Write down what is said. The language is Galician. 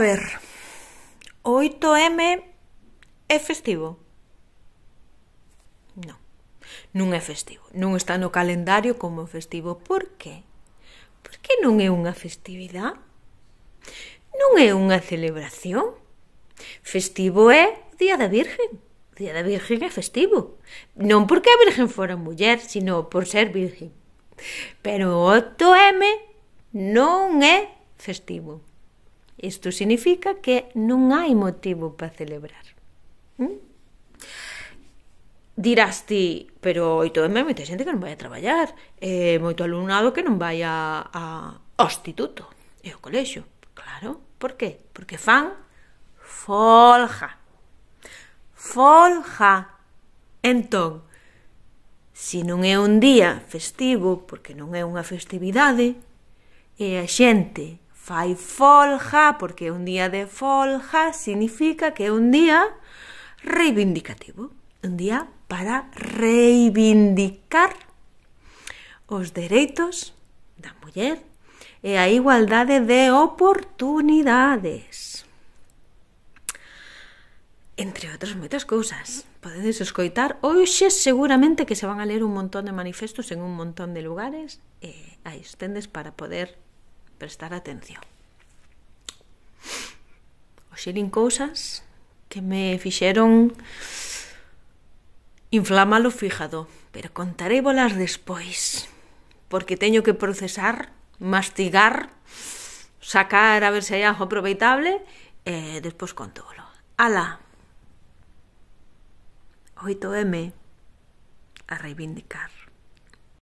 ver, 8M é festivo? Non. Non é festivo. Non está no calendario como festivo. Por que? Por que non é unha festividade? Non é unha celebración. Festivo é o Día da Virgen. O Día da Virgen é festivo. Non porque a Virgen fora muller, sino por ser virgen. Pero o 8M non é festivo. Isto significa que non hai motivo para celebrar. ¿Mm? Dirás ti, pero oito de moita xente que non vai a traballar, e eh, moito alumnado que non vai a, a, ao instituto e ao colexo. Claro, por qué? Porque fan folja. Folja. Entón, se non é un día festivo, porque non é unha festividade, e a xente fai folga, porque un día de folga significa que é un día reivindicativo, un día para reivindicar os dereitos da muller e a igualdade de oportunidades. Entre outras moitas cousas. Podedes escoitar hoxe seguramente que se van a ler un montón de manifestos en un montón de lugares e aí estendes tendes para poder prestar atención. O xerin cousas que me fixeron inflamar o fígado, pero contaré bolas despois, porque teño que procesar, mastigar, sacar a ver se hai algo aproveitable e despois conto bolo. Ala! 8M a reivindicar.